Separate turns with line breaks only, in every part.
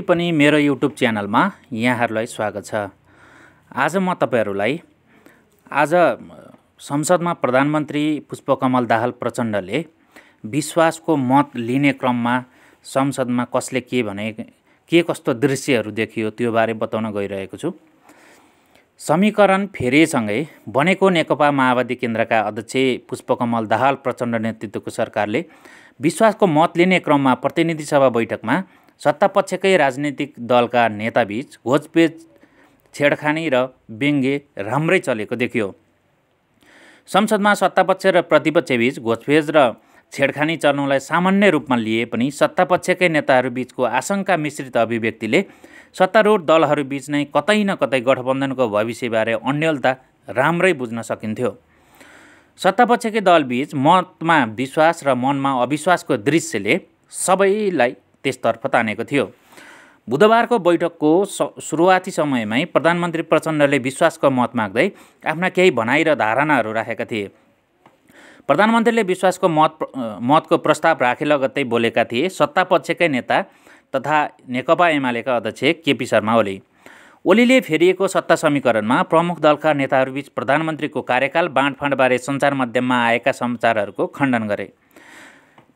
जति पनि मेरो युट्युब च्यानलमा यहाँहरूलाई स्वागत छ आज म तपाईँहरूलाई आज संसदमा प्रधानमन्त्री पुष्पकमल दाहाल प्रचण्डले विश्वासको मत लिने क्रममा संसदमा कसले के भने के कस्तो दृश्यहरू देखियो त्यो बारे बताउन गइरहेको छु समीकरण फेरिसँगै बनेको नेकपा माओवादी केन्द्रका अध्यक्ष पुष्पकमल दाहाल प्रचण्ड नेतृत्वको सरकारले विश्वासको मत लिने क्रममा प्रतिनिधि सभा बैठकमा सत्तापक्षकै राजनीतिक दलका नेताबीच घोचपेच छेडखानी र व्यङ्ग्य राम्रै चलेको देखियो संसदमा सत्तापक्ष र प्रतिपक्षबीच घोचपेच र छेडखानी चल्नुलाई सामान्य रूपमा लिए पनि सत्तापक्षकै नेताहरूबीचको आशंका मिश्रित अभिव्यक्तिले सत्तारूढ दलहरूबीच नै कतै न कतै गठबन्धनको भविष्यबारे अन्यलता राम्रै बुझ्न सकिन्थ्यो सत्तापक्षकै दलबीच मतमा विश्वास र मनमा अविश्वासको दृश्यले सबैलाई त्यसतर्फ तानेको थियो बुधबारको बैठकको सुरुवाती समयमै प्रधानमन्त्री प्रचण्डले विश्वासको मत माग्दै आफ्ना केही भनाइ र धारणाहरू राखेका थिए प्रधानमन्त्रीले विश्वासको मत मतको प्रस्ताव राखे लगत्तै बोलेका थिए सत्तापक्षकै नेता तथा नेकपा एमालेका अध्यक्ष केपी शर्मा ओली ओलीले फेरिएको सत्ता समीकरणमा प्रमुख दलका नेताहरूबीच प्रधानमन्त्रीको कार्यकाल बाँडफाँडबारे सञ्चार माध्यममा आएका समाचारहरूको खण्डन गरे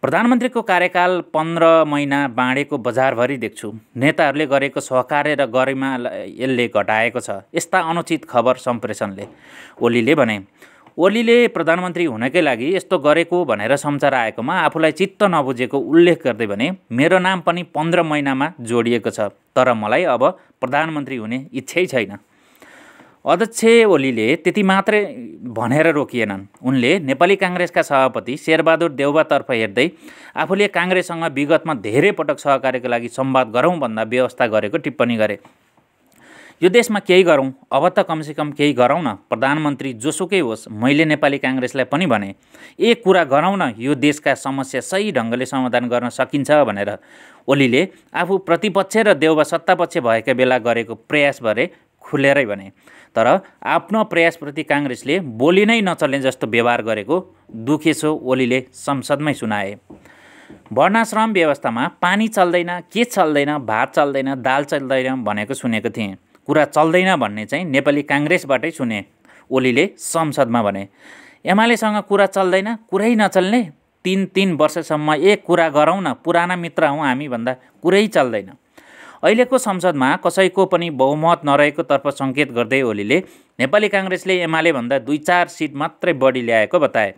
प्रधानमन्त्रीको कार्यकाल पन्ध्र महिना बाँडेको बजारभरि देख्छु नेताहरूले गरेको सहकार्य र गरिमा यसले घटाएको छ यस्ता अनुचित खबर सम्प्रेषणले ओलीले भने ओलीले प्रधानमन्त्री हुनकै लागि यस्तो गरेको भनेर समाचार आएकोमा आफूलाई चित्त नबुझेको उल्लेख गर्दै भने मेरो नाम पनि पन्ध्र महिनामा जोडिएको छ तर मलाई अब प्रधानमन्त्री हुने इच्छै छैन अध्यक्ष ओलीले त्यति मात्रै भनेर रोकिएनन् उनले नेपाली काङ्ग्रेसका सभापति शेरबहादुर देउबातर्फ हेर्दै आफूले काङ्ग्रेससँग विगतमा धेरै पटक सहकार्यको लागि सम्वाद गरौँ भन्दा व्यवस्था गरेको टिप्पणी गरे यो देशमा केही गरौँ अब त कमसेकम केही गरौँ न प्रधानमन्त्री जोसुकै होस् मैले नेपाली काङ्ग्रेसलाई पनि भने एक कुरा गरौँ न यो देशका समस्या सही ढङ्गले समाधान गर्न सकिन्छ भनेर ओलीले आफू प्रतिपक्ष र देउबा सत्तापक्ष भएका बेला गरेको प्रयासबारे खुलेरै भने तर आफ्नो प्रयासप्रति काङ्ग्रेसले बोली नै नचल्ने जस्तो व्यवहार गरेको दुखेसो ओलीले संसदमै सुनाए वर्णाश्रम व्यवस्थामा पानी चल्दैन के चल्दैन भात चल्दैन दाल चल्दैन भनेको सुनेको थिएँ कुरा चल्दैन भन्ने चाहिँ नेपाली काङ्ग्रेसबाटै सुने ओलीले संसदमा भने एमालेसँग कुरा चल्दैन कुरै नचल्ने तिन तिन वर्षसम्म एक कुरा गरौँ न पुराना मित्र हौँ हामी भन्दा कुरै चल्दैन अहिलेको संसदमा कसैको पनि बहुमत नरहेकोतर्फ सङ्केत गर्दै ओलीले नेपाली काङ्ग्रेसले एमालेभन्दा दुई चार सिट मात्रै बढी ल्याएको बताए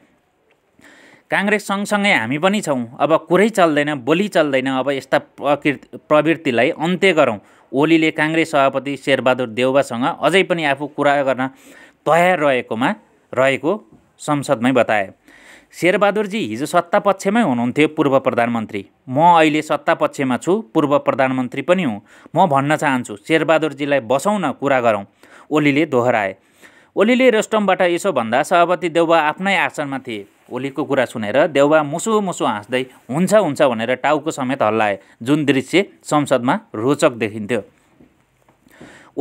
काङ्ग्रेस सँगसँगै हामी पनि छौँ अब कुरै चल्दैन बोली चल्दैन अब यस्ता प्रकृति प्रवृत्तिलाई अन्त्य गरौँ ओलीले काङ्ग्रेस सभापति शेरबहादुर देउवासँग अझै पनि आफू कुरा गर्न तयार रहेकोमा रहेको संसदमै बताए शेरबहादुरजी हिजो सत्तापक्षमै हुनुहुन्थ्यो पूर्व प्रधानमन्त्री म अहिले सत्तापक्षमा छु पूर्व प्रधानमन्त्री पनि हुँ म भन्न चाहन्छु शेरबहादुरजीलाई बसाउन कुरा गरौँ ओलीले दोहोऱ्याए ओलीले रेस्टमबाट यसो भन्दा सभापति देउबा आफ्नै आसनमा थिए ओलीको कुरा सुनेर देउबा मुसु मुसु हाँस्दै हुन्छ हुन्छ भनेर टाउको समेत हल्लाए जुन दृश्य संसदमा रोचक देखिन्थ्यो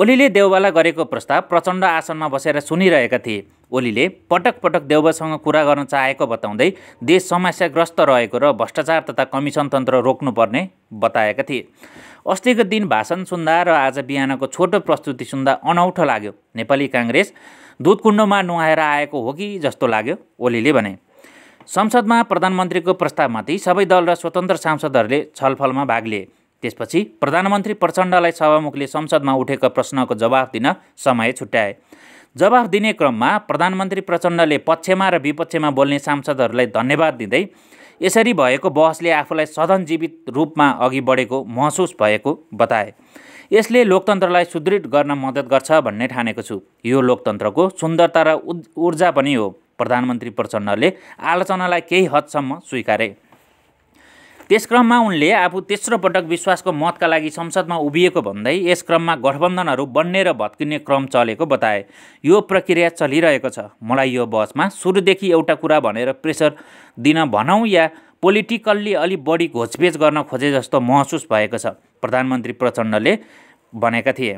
ओलीले देउबालाई गरेको प्रस्ताव प्रचण्ड आसनमा बसेर सुनिरहेका थिए ओलीले पटक पटक देउबासँग कुरा गर्न चाहेको बताउँदै देश समस्याग्रस्त रहेको र भ्रष्टाचार तथा कमिसन तन्त्र रोक्नुपर्ने बताएका थिए अस्तिको दिन भाषण सुन्दा र आज बिहानको छोटो प्रस्तुति सुन्दा अनौठो लाग्यो नेपाली काङ्ग्रेस दुधकुण्डमा नुहाएर आएको हो कि जस्तो लाग्यो ओलीले भने संसदमा प्रधानमन्त्रीको प्रस्तावमाथि सबै दल र स्वतन्त्र सांसदहरूले छलफलमा भाग लिए त्यसपछि प्रधानमन्त्री प्रचण्डलाई सभामुखले संसदमा उठेको प्रश्नको जवाफ दिन समय छुट्याए जवाफ दिने क्रममा प्रधानमन्त्री प्रचण्डले पक्षमा र विपक्षमा बोल्ने सांसदहरूलाई धन्यवाद दिँदै यसरी भएको बहसले आफूलाई सदन जीवित रूपमा अघि बढेको महसुस भएको बताए यसले लोकतन्त्रलाई सुदृढ गर्न मद्दत गर्छ भन्ने ठानेको छु यो लोकतन्त्रको सुन्दरता र ऊर्जा पनि हो प्रधानमन्त्री प्रचण्डले आलोचनालाई केही हदसम्म स्वीकारे त्यसक्रममा उनले आफू तेस्रो पटक विश्वासको मतका लागि संसदमा उभिएको भन्दै यस क्रममा गठबन्धनहरू बन्ने र भत्किने क्रम चलेको बताए यो प्रक्रिया चलिरहेको छ मलाई यो बहसमा सुरुदेखि एउटा कुरा भनेर प्रेसर दिन भनौँ या पोलिटिकल्ली अलि बढी घोचपेच गर्न खोजे जस्तो महसुस भएको छ प्रधानमन्त्री प्रचण्डले भनेका थिए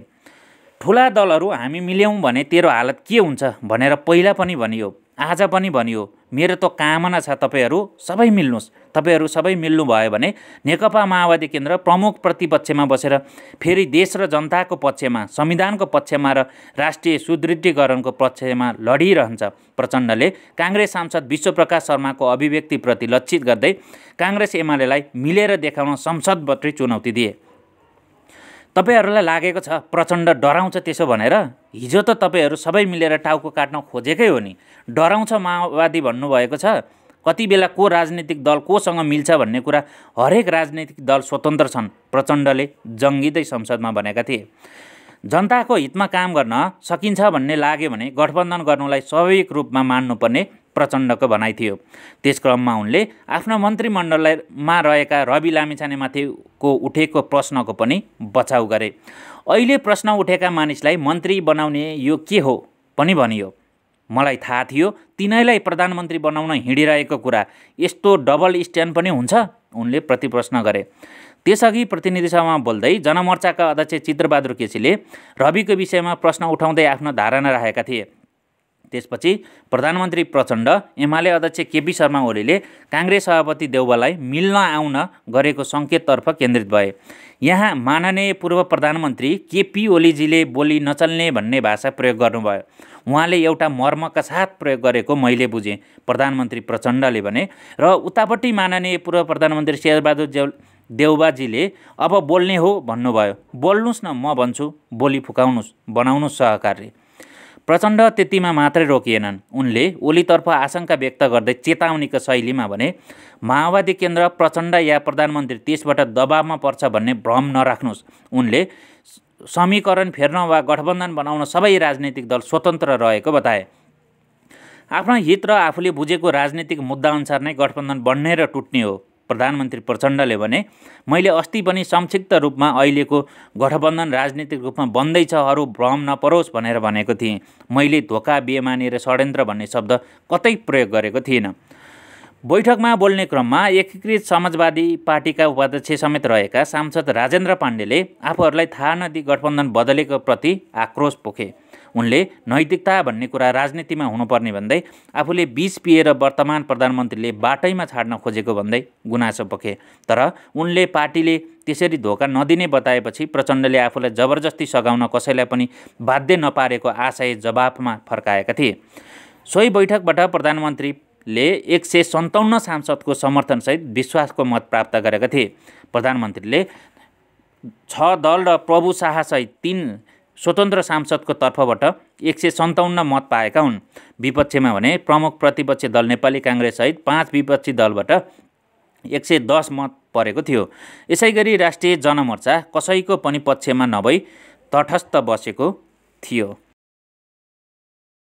ठुला दलहरू हामी मिल्यौँ भने तेरो हालत के हुन्छ भनेर पहिला पनि भनियो आज पनि भनियो मेरो त कामना छ तपाईँहरू सबै मिल्नुहोस् तपाईँहरू सबै मिल्नुभयो भने नेकपा माओवादी केन्द्र प्रमुख प्रतिपक्षमा बसेर फेरि देश र जनताको पक्षमा संविधानको पक्षमा र राष्ट्रिय सुदृढीकरणको पक्षमा लडिरहन्छ प्रचण्डले काङ्ग्रेस सांसद विश्वप्रकाश शर्माको अभिव्यक्तिप्रति लक्षित गर्दै काङ्ग्रेस एमालेलाई मिलेर देखाउन संसदप्रति चुनौती दिए तपाईँहरूलाई लागेको छ प्रचण्ड डराउँछ त्यसो भनेर हिजो त तपाईँहरू सबै मिलेर टाउको काट्न खोजेकै हो नि डराउँछ माओवादी भन्नुभएको छ कति बेला को राजनीतिक दल कोसँग मिल्छ भन्ने कुरा हरेक राजनीतिक दल स्वतन्त्र छन् प्रचण्डले जङ्गिँदै संसदमा भनेका थिए जनताको हितमा काम गर्न सकिन्छ भन्ने लाग्यो भने गठबन्धन गर्नुलाई स्वाभाविक रूपमा मान्नुपर्ने प्रचण्डको भनाइ थियो त्यस क्रममा उनले आफ्नो मन्त्रीमण्डलमा रहेका रवि लामिछानेमाथिको उठेको प्रश्नको पनि बचाउ गरे अहिले प्रश्न उठेका मानिसलाई मन्त्री बनाउने यो के हो पनि भनियो मलाई थाहा थियो तिनैलाई प्रधानमन्त्री बनाउन हिँडिरहेको कुरा यस्तो डबल स्ट्यान्ड पनि हुन्छ उनले प्रतिप्रश्न गरे त्यसअघि प्रतिनिधिसभामा बोल्दै जनमोर्चाका अध्यक्ष चित्रबहादुर केसीले रविको विषयमा प्रश्न उठाउँदै आफ्नो धारणा राखेका थिए त्यसपछि प्रधानमन्त्री प्रचण्ड एमाले अध्यक्ष केपी शर्मा ओलीले काङ्ग्रेस सभापति देउबालाई मिल्न आउन गरेको सङ्केततर्फ केन्द्रित भए यहाँ माननीय पूर्व प्रधानमन्त्री केपी ओलीजीले बोली नचल्ने भन्ने भाषा प्रयोग गर्नुभयो उहाँले एउटा मर्मका साथ प्रयोग गरेको मैले बुझेँ प्रधानमन्त्री प्रचण्डले भने र उतापट्टि माननीय पूर्व प्रधानमन्त्री शेरबहादुर देव देउबाजीले अब बोल्ने हो भन्नुभयो बोल्नुहोस् न म भन्छु बोली फुकाउनुहोस् बनाउनुहोस् सहकार्य प्रचण्ड त्यतिमा मात्रै रोकिएनन् उनले ओलीतर्फ आशंका व्यक्त गर्दै चेतावनीको शैलीमा भने माओवादी केन्द्र प्रचण्ड या प्रधानमन्त्री त्यसबाट दबावमा पर्छ भन्ने भ्रम नराख्नुहोस् उनले समीकरण फेर्न वा गठबन्धन बनाउन सबै राजनैतिक दल स्वतन्त्र रहेको बताए आफ्नो हित र आफूले बुझेको राजनीतिक मुद्दाअनुसार नै गठबन्धन बन्ने र टुट्ने हो प्रधानमन्त्री प्रचण्डले भने मैले अस्ति पनि संक्षिप्त रूपमा अहिलेको गठबन्धन राजनीतिक रूपमा बन्दैछ अरू भ्रम नपरोस् भनेर भनेको थिएँ मैले धोका बेमानी र षड्यन्त्र भन्ने शब्द कतै प्रयोग गरेको थिइनँ बैठकमा बोल्ने क्रममा एकीकृत समाजवादी पार्टीका उपाध्यक्ष समेत रहेका सांसद राजेन्द्र पाण्डेले आफूहरूलाई थाहा नदी गठबन्धन बदलेको प्रति आक्रोश पोखे उनले नैतिकता भन्ने कुरा राजनीतिमा हुनुपर्ने भन्दै आफूले बिच पिएर वर्तमान प्रधानमन्त्रीले बाटैमा छाड्न खोजेको भन्दै गुनासो पोखे तर उनले पार्टीले त्यसरी धोका नदिने बताएपछि प्रचण्डले आफूलाई जबरजस्ती सघाउन कसैलाई पनि बाध्य नपारेको आशय जवाफमा फर्काएका थिए सोही बैठकबाट प्रधानमन्त्री ले एक सय सन्ताउन्न सांसदको समर्थनसहित विश्वासको मत प्राप्त गरेका थिए प्रधानमन्त्रीले छ दल र प्रभु शाहसहित तिन स्वतन्त्र सांसदको तर्फबाट एक सय सन्ताउन्न मत पाएका हुन् विपक्षमा भने प्रमुख प्रतिपक्षी दल नेपाली काङ्ग्रेससहित पाँच विपक्षी दलबाट एक सय दस मत परेको थियो यसै गरी राष्ट्रिय जनमोर्चा कसैको पनि पक्षमा नभई तटस्थ बसेको थियो